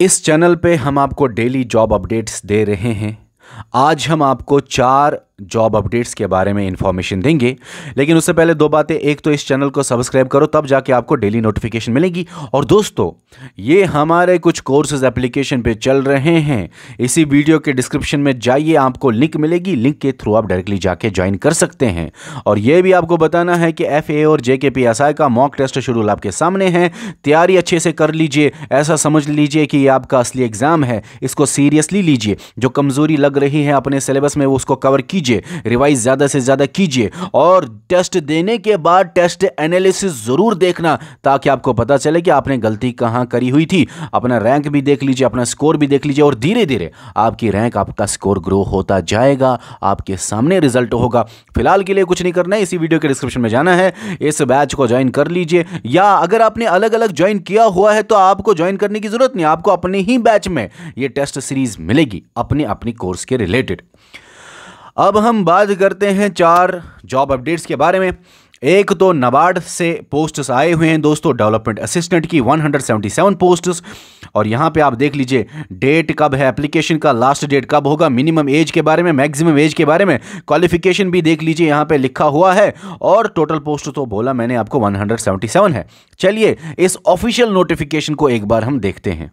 इस चैनल पे हम आपको डेली जॉब अपडेट्स दे रहे हैं आज हम आपको चार जॉब अपडेट्स के बारे में इन्फॉर्मेशन देंगे लेकिन उससे पहले दो बातें एक तो इस चैनल को सब्सक्राइब करो तब जाके आपको डेली नोटिफिकेशन मिलेगी और दोस्तों ये हमारे कुछ कोर्सेज एप्लीकेशन पे चल रहे हैं इसी वीडियो के डिस्क्रिप्शन में जाइए आपको लिंक मिलेगी लिंक के थ्रू आप डायरेक्टली जाके ज्वाइन कर सकते हैं और यह भी आपको बताना है कि एफ और जे का मॉक टेस्ट शेड्यूल आपके सामने है तैयारी अच्छे से कर लीजिए ऐसा समझ लीजिए कि ये आपका असली एग्ज़ाम है इसको सीरियसली लीजिए जो कमज़ोरी लग रही है अपने सिलेबस में वो उसको कवर कीजिए कीजिए रिवाइज ज़्यादा से ज़्यादा कीजिए और टेस्ट देने के बाद टेस्ट एनालिसिस ज़रूर देखना ताकि आपको पता चले कि आपने गलती कहां करी हुई थी अपना रैंक भी देख लीजिए अपना स्कोर भी देख लीजिए और धीरे धीरे आपकी रैंक आपका स्कोर ग्रो होता जाएगा आपके सामने रिजल्ट होगा फिलहाल के लिए कुछ नहीं करना है इसी वीडियो के डिस्क्रिप्शन में जाना है इस बैच को ज्वाइन कर लीजिए या अगर आपने अलग अलग ज्वाइन किया हुआ है तो आपको ज्वाइन करने की जरूरत नहीं आपको अपने ही बैच में यह टेस्ट सीरीज मिलेगी अपने अपने कोर्स के रिलेटेड अब हम बात करते हैं चार जॉब अपडेट्स के बारे में एक तो नबार्ड से पोस्ट्स आए हुए हैं दोस्तों डेवलपमेंट असिस्टेंट की 177 पोस्ट्स और यहाँ पे आप देख लीजिए डेट कब है एप्लीकेशन का लास्ट डेट कब होगा मिनिमम एज के बारे में मैक्सिमम एज के बारे में क्वालिफिकेशन भी देख लीजिए यहाँ पे लिखा हुआ है और टोटल पोस्ट तो बोला मैंने आपको 177 है चलिए इस ऑफिशियल नोटिफिकेशन को एक बार हम देखते हैं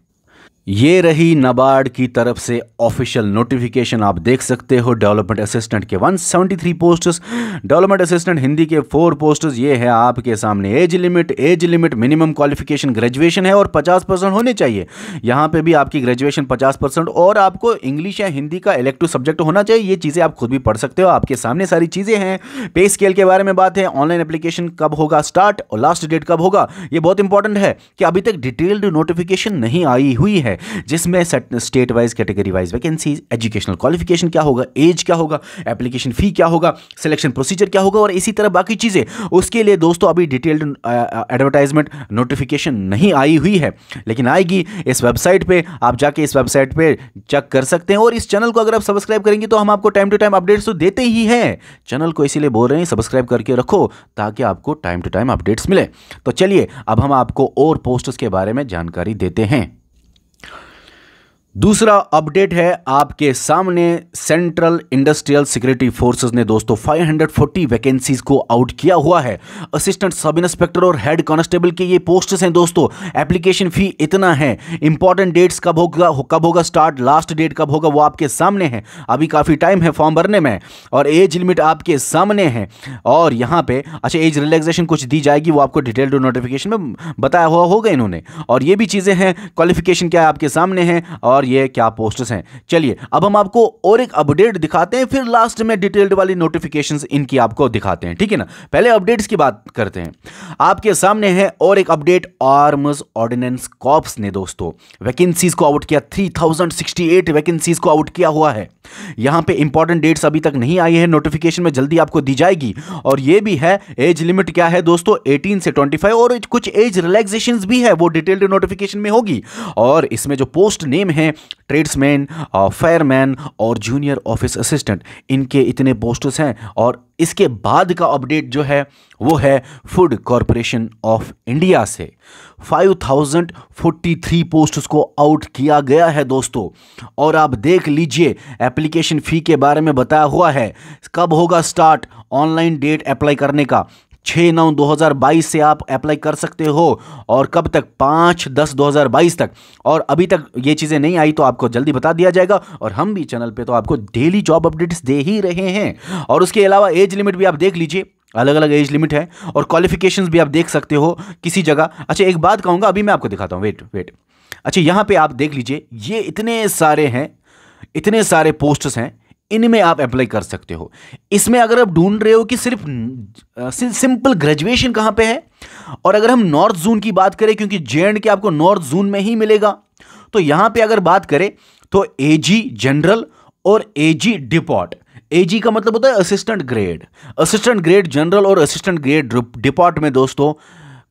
ये रही नबार्ड की तरफ से ऑफिशियल नोटिफिकेशन आप देख सकते हो डेवलपमेंट असिस्टेंट के 173 पोस्टर्स डेवलपमेंट असिस्टेंट हिंदी के फोर पोस्टर्स ये है आपके सामने age limit age limit minimum qualification graduation है और 50 परसेंट होने चाहिए यहाँ पे भी आपकी ग्रेजुएशन 50 परसेंट और आपको इंग्लिश या हिंदी का इलेक्टिव सब्जेक्ट होना चाहिए ये चीज़ें आप खुद भी पढ़ सकते हो आपके सामने सारी चीज़ें हैं पे स्केल के बारे में बात है ऑनलाइन एप्लीकेशन कब होगा स्टार्ट और लास्ट डेट कब होगा ये बहुत इंपॉर्टेंट है कि अभी तक डिटेल्ड नोटिफिकेशन नहीं आई हुई है है जिसमें state wise category wise vacancy educational qualification क्या होगा एज क्या होगा एप्लीकेशन फ़ी क्या होगा सिलेक्शन प्रोसीजर क्या होगा और इसी तरह बाकी चीज़ें उसके लिए दोस्तों अभी डिटेल्ड एडवर्टाइजमेंट नोटिफिकेशन नहीं आई हुई है लेकिन आएगी इस वेबसाइट पर आप जाके इस वेबसाइट पर चेक कर सकते हैं और इस चैनल को अगर आप सब्सक्राइब करेंगे तो हम आपको टाइम टू टाइम अपडेट्स तो देते ही हैं चैनल को इसीलिए बोल रहे हैं सब्सक्राइब करके रखो ताकि आपको टाइम टू टाइम अपडेट्स मिले तो चलिए अब हम आपको और पोस्ट्स के बारे में जानकारी देते हैं दूसरा अपडेट है आपके सामने सेंट्रल इंडस्ट्रियल सिक्योरिटी फोर्सेस ने दोस्तों 540 वैकेंसीज को आउट किया हुआ है असिस्टेंट सब इंस्पेक्टर और हेड कांस्टेबल के ये पोस्ट्स हैं दोस्तों एप्लीकेशन फी इतना है इंपॉर्टेंट डेट्स कब होगा कब होगा स्टार्ट लास्ट डेट कब होगा वो आपके सामने है अभी काफ़ी टाइम है फॉर्म भरने में और एज लिमिट आपके सामने है और यहाँ पर अच्छा एज रिलैक्सेशन कुछ दी जाएगी वो आपको डिटेल्ड नोटिफिकेशन में बताया हुआ होगा इन्होंने और ये भी चीज़ें हैं क्वालिफिकेशन क्या आपके सामने है और और ये क्या पोस्टर्स हैं चलिए अब हम आपको और एक अपडेट दिखाते हैं फिर लास्ट में डिटेल्ड वाली नोटिफिकेशन इनकी आपको दिखाते हैं ठीक है ना पहले अपडेट्स की बात करते हैं आपके सामने है और एक अपडेट आर्म्स ऑर्डिनेंस कॉप्स ने दोस्तों वैकेंसीज को आउट किया 3068 वैकेंसीज को आउट किया हुआ है यहां पे इंपॉर्टेंट डेट्स अभी तक नहीं आई है नोटिफिकेशन में जल्दी आपको दी जाएगी और ये भी है एज लिमिट क्या है दोस्तों 18 से 25 और कुछ एज रिलैक्सेशन भी है वो डिटेल्ड नोटिफिकेशन में होगी और इसमें जो पोस्ट नेम है में ट्रेड्समैन फायरमैन और जूनियर ऑफिस असिस्टेंट इनके इतने पोस्टर्स हैं और इसके बाद का अपडेट जो है वो है फूड कॉरपोरेशन ऑफ इंडिया से 5043 पोस्ट्स को आउट किया गया है दोस्तों और आप देख लीजिए एप्लीकेशन फ़ी के बारे में बताया हुआ है कब होगा स्टार्ट ऑनलाइन डेट अप्लाई करने का छः नौ दो हज़ार बाईस से आप अप्लाई कर सकते हो और कब तक पाँच दस दो हज़ार बाईस तक और अभी तक ये चीज़ें नहीं आई तो आपको जल्दी बता दिया जाएगा और हम भी चैनल पे तो आपको डेली जॉब अपडेट्स दे ही रहे हैं और उसके अलावा एज लिमिट भी आप देख लीजिए अलग अलग एज लिमिट है और क्वालिफ़िकेशन भी आप देख सकते हो किसी जगह अच्छा एक बात कहूँगा अभी मैं आपको दिखाता हूँ वेट वेट अच्छा यहाँ पे आप देख लीजिए ये इतने सारे हैं इतने सारे पोस्ट्स हैं इनमें आप अप्लाई कर सकते हो इसमें अगर आप ढूंढ रहे हो कि सिर्फ सिंपल ग्रेजुएशन कहां पे है और अगर हम नॉर्थ जोन की बात करें क्योंकि जे के आपको नॉर्थ जोन में ही मिलेगा तो यहां पे अगर बात करें तो एजी जनरल और ए जी डिपॉट एजी का मतलब होता है assistant grade assistant grade general और असिस्टेंट ग्रेड डिपॉट में दोस्तों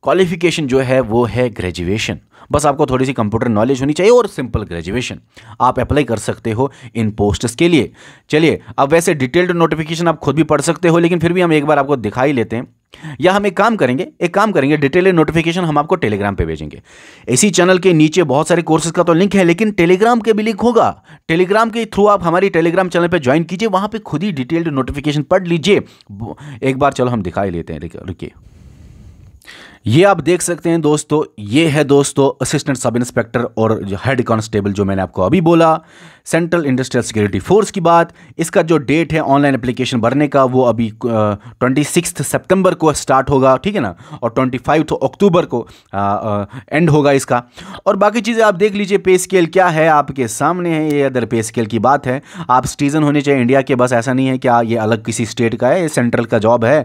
क्वालिफिकेशन जो है वो है ग्रेजुएशन बस आपको थोड़ी सी कंप्यूटर नॉलेज होनी चाहिए और सिंपल ग्रेजुएशन आप अप्लाई कर सकते हो इन पोस्ट्स के लिए चलिए अब वैसे डिटेल्ड नोटिफिकेशन आप खुद भी पढ़ सकते हो लेकिन फिर भी हम एक बार आपको दिखाई लेते हैं या हम एक काम करेंगे एक काम करेंगे डिटेल नोटिफिकेशन हम आपको टेलीग्राम पे भेजेंगे इसी चैनल के नीचे बहुत सारे कोर्सेज का तो लिंक है लेकिन टेलीग्राम के भी लिंक होगा टेलीग्राम के थ्रू आप हमारी टेलीग्राम चैनल पे ज्वाइन कीजिए वहां पे खुद ही डिटेल्ड नोटिफिकेशन पढ़ लीजिए एक बार चलो हम दिखाई लेते हैं रुकिए ये आप देख सकते हैं दोस्तों ये है दोस्तों असिस्टेंट सब इंस्पेक्टर और हेड कांस्टेबल जो मैंने आपको अभी बोला सेंट्रल इंडस्ट्रियल सिक्योरिटी फोर्स की बात इसका जो डेट है ऑनलाइन एप्लीकेशन भरने का वो अभी ट्वेंटी सिक्स सेप्टेम्बर को स्टार्ट होगा ठीक है ना और ट्वेंटी फाइव अक्टूबर को आ, आ, एंड होगा इसका और बाकी चीज़ें आप देख लीजिए पे स्केल क्या है आपके सामने है ये अदर पे स्केल की बात है आप सिटीज़न होने चाहिए इंडिया के बस ऐसा नहीं है क्या ये अलग किसी स्टेट का है ये सेंट्रल का जॉब है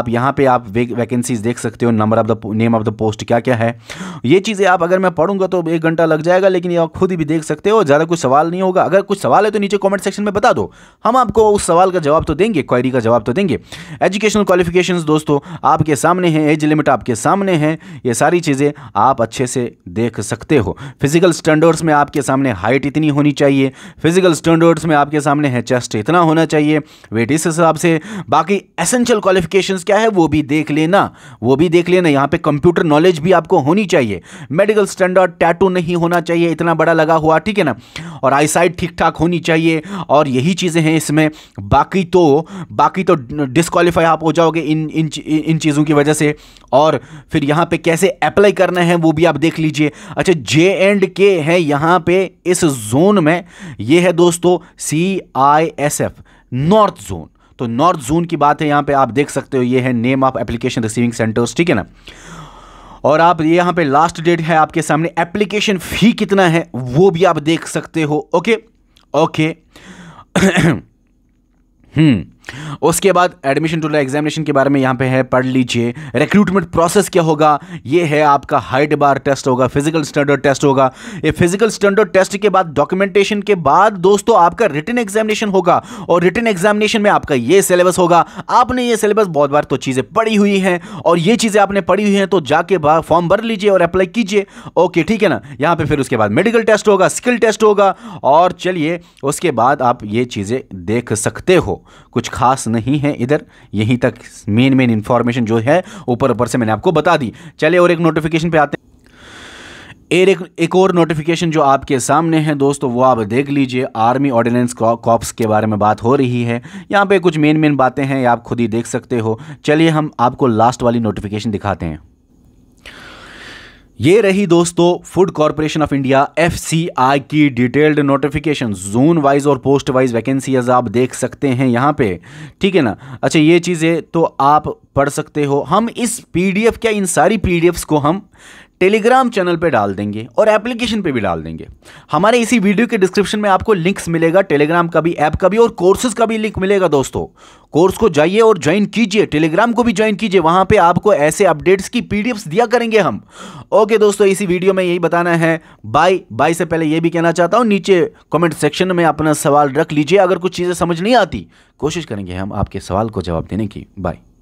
आप यहाँ पर आप वे, वैकेंसीज देख सकते हो number of the name of the post क्या क्या है ये चीज़ें आप अगर मैं पढ़ूंगा तो एक घंटा लग जाएगा लेकिन ये आप खुद भी देख सकते हो ज़्यादा कुछ सवाल नहीं होगा अगर कुछ सवाल है तो नीचे कॉमेंट सेक्शन में बता दो हम आपको उस सवाल का जवाब तो देंगे क्वारी का जवाब तो देंगे एजुकेशनल क्वालिफिकेशन दोस्तों आपके सामने हैं एज लिमिट आपके सामने हैं ये सारी चीज़ें आप अच्छे से देख सकते हो फिजिकल स्टैंडर्ड्स में आपके सामने हाइट इतनी होनी चाहिए फिजिकल स्टैंडर्ड्स में आपके सामने है चेस्ट इतना होना चाहिए वेट इस हिसाब से बाकी एसेंशियल क्वालिफिकेशन क्या है वो भी देख लेना वो भी देख लेना यहाँ पे कंप्यूटर नॉलेज भी आपको होनी चाहिए मेडिकल स्टैंडर्ड टैटू नहीं होना चाहिए इतना बड़ा लगा हुआ ठीक है ना और आईसाइट साइड ठीक ठाक होनी चाहिए और यही चीज़ें हैं इसमें बाकी तो बाकी तो डिसक्वालीफाई आप हो जाओगे इन इन इन चीज़ों की वजह से और फिर यहाँ पे कैसे अप्लाई करना है वो भी आप देख लीजिए अच्छा जे एंड के है यहाँ पे इस जोन में ये है दोस्तों C I S F north zone तो नॉर्थ जोन की बात है यहाँ पे आप देख सकते हो ये है name of application receiving centres ठीक है ना और आप यहाँ पे लास्ट डेट है आपके सामने एप्लीकेशन फ़ी कितना है वो भी आप देख सकते हो ओके ओके हम्म उसके बाद एडमिशन टू एग्जामिनेशन के बारे में यहाँ पे है पढ़ लीजिए रिक्रूटमेंट प्रोसेस क्या होगा ये है आपका हाइट बार टेस्ट होगा फिजिकल स्टैंडर्ड टेस्ट होगा ये फिजिकल स्टैंडर्ड टेस्ट के बाद डॉक्यूमेंटेशन के बाद दोस्तों आपका रिटर्न एग्जामिनेशन होगा और रिटर्न एग्जामिनेशन में आपका ये सिलेबस होगा आपने ये सिलेबस बहुत बार तो चीज़ें पढ़ी हुई हैं और ये चीज़ें आपने पढ़ी हुई हैं तो जाके फॉर्म भर लीजिए और अप्लाई कीजिए ओके ठीक है ना यहाँ पर फिर उसके बाद मेडिकल टेस्ट होगा स्किल टेस्ट होगा और चलिए उसके बाद आप ये चीज़ें देख सकते हो कुछ खास नहीं है इधर यहीं तक मेन मेन इंफॉर्मेशन जो है ऊपर ऊपर से मैंने आपको बता दी चले और एक नोटिफिकेशन पे आते हैं एर एक एक और नोटिफिकेशन जो आपके सामने है दोस्तों वो आप देख लीजिए आर्मी ऑर्डिनेंस कॉप्स के बारे में बात हो रही है यहाँ पे कुछ मेन मेन बातें हैं आप खुद ही देख सकते हो चलिए हम आपको लास्ट वाली नोटिफिकेशन दिखाते हैं ये रही दोस्तों Food Corporation of India F की डिटेल्ड नोटिफिकेशन जोन वाइज और पोस्ट वाइज वैकेंसीज आप देख सकते हैं यहाँ पे ठीक है ना अच्छा ये चीज़ें तो आप पढ़ सकते हो हम इस पीडीएफ क्या इन सारी पीडीएफ्स को हम टेलीग्राम चैनल पे डाल देंगे और एप्लीकेशन पे भी डाल देंगे हमारे इसी वीडियो के डिस्क्रिप्शन में आपको लिंक्स मिलेगा टेलीग्राम का भी ऐप का भी और कोर्सेज का भी लिंक मिलेगा दोस्तों कोर्स को जाइए और ज्वाइन कीजिए टेलीग्राम को भी ज्वाइन कीजिए वहां पे आपको ऐसे अपडेट्स की पीडीएफ्स दिया करेंगे हम ओके दोस्तों इसी वीडियो में यही बताना है बाय बाय से पहले ये भी कहना चाहता हूँ नीचे कॉमेंट सेक्शन में अपना सवाल रख लीजिए अगर कुछ चीज़ें समझ नहीं आती कोशिश करेंगे हम आपके सवाल को जवाब देने की बाय